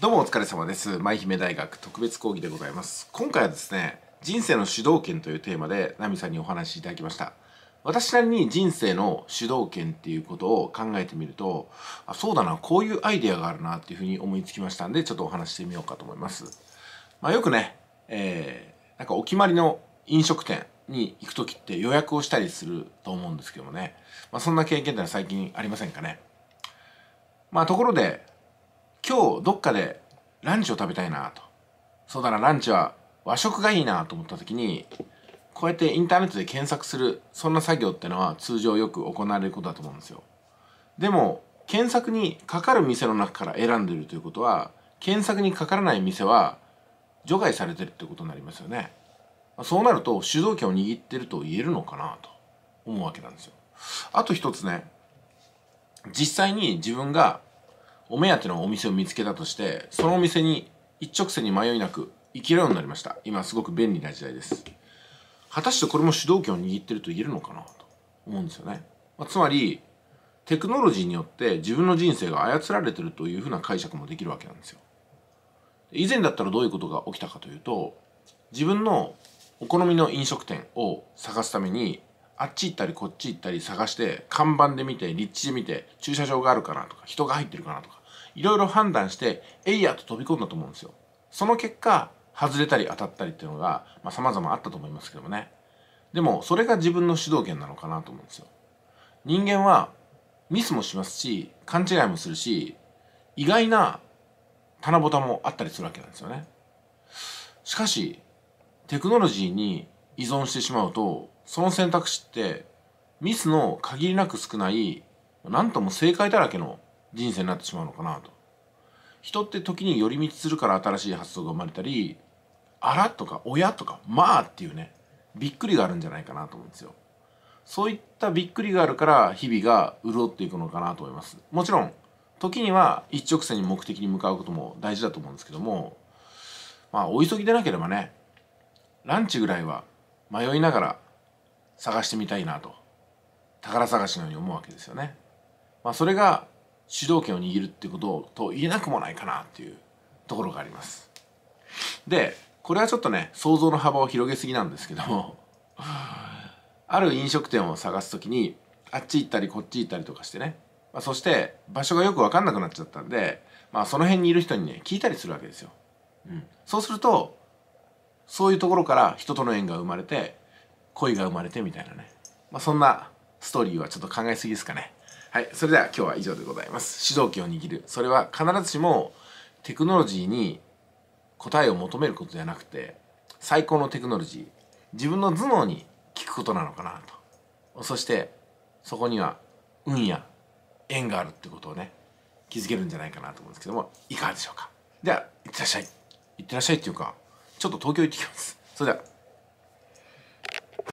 どうもお疲れ様です。舞姫大学特別講義でございます。今回はですね、人生の主導権というテーマでナミさんにお話しいただきました。私なりに人生の主導権っていうことを考えてみると、あそうだな、こういうアイデアがあるなっていうふうに思いつきましたんで、ちょっとお話してみようかと思います。まあよくね、えー、なんかお決まりの飲食店に行く時って予約をしたりすると思うんですけどもね、まあそんな経験ってのは最近ありませんかね。まあところで、今日どっかでランチを食べたいなと。そうだな、ランチは和食がいいなと思った時に、こうやってインターネットで検索する、そんな作業ってのは通常よく行われることだと思うんですよ。でも、検索にかかる店の中から選んでるということは、検索にかからない店は除外されてるってことになりますよね。そうなると主導権を握ってると言えるのかなと思うわけなんですよ。あと一つね、実際に自分がお目当てのお店を見つけたとしてそのお店に一直線に迷いなく行けるようになりました今すごく便利な時代です果たしてこれも主導権を握ってると言えるのかなと思うんですよね、まあ、つまりテクノロジーによって自分の人生が操られてるというふうな解釈もできるわけなんですよ以前だったらどういうことが起きたかというと自分のお好みの飲食店を探すためにあっち行ったりこっち行ったり探して看板で見て立地で見て駐車場があるかなとか人が入ってるかなとかいろいろ判断してエイヤーと飛び込んだと思うんですよその結果外れたり当たったりっていうのがさまざ、まあ、あったと思いますけどもねでもそれが自分の主導権なのかなと思うんですよ人間はミスもしますし勘違いもするし意外な棚ぼたもあったりするわけなんですよねしかしテクノロジーに依存してしまうとその選択肢ってミスの限りなく少ない何とも正解だらけの人生になってしまうのかなと人って時に寄り道するから新しい発想が生まれたりあらとか親とかまあっていうねびっくりがあるんじゃないかなと思うんですよそういったびっくりがあるから日々が潤っていくのかなと思いますもちろん時には一直線に目的に向かうことも大事だと思うんですけどもまあお急ぎでなければねランチぐらいは迷いながら探してみたいなと宝探しのように思うわけですよね。まあ、それが主導権を握るってことと言えなくもないかなっていうところがあります。でこれはちょっとね想像の幅を広げすぎなんですけどもある飲食店を探す時にあっち行ったりこっち行ったりとかしてね、まあ、そして場所がよく分かんなくなっちゃったんで、まあ、その辺にいる人にね聞いたりするわけですよ。うん、そうするとそういうところから人との縁が生まれて恋が生まれてみたいなね、まあ、そんなストーリーはちょっと考えすぎですかね。はい、それでは今日は以上でございます。主導権を握る。それは必ずしもテクノロジーに答えを求めることじゃなくて、最高のテクノロジー、自分の頭脳に聞くことなのかなと。そして、そこには運や縁があるってことをね、気づけるんじゃないかなと思うんですけども、いかがでしょうか。では、いってらっしゃい。いってらっしゃいっていうか、ちょっと東京行ってきます。それでは。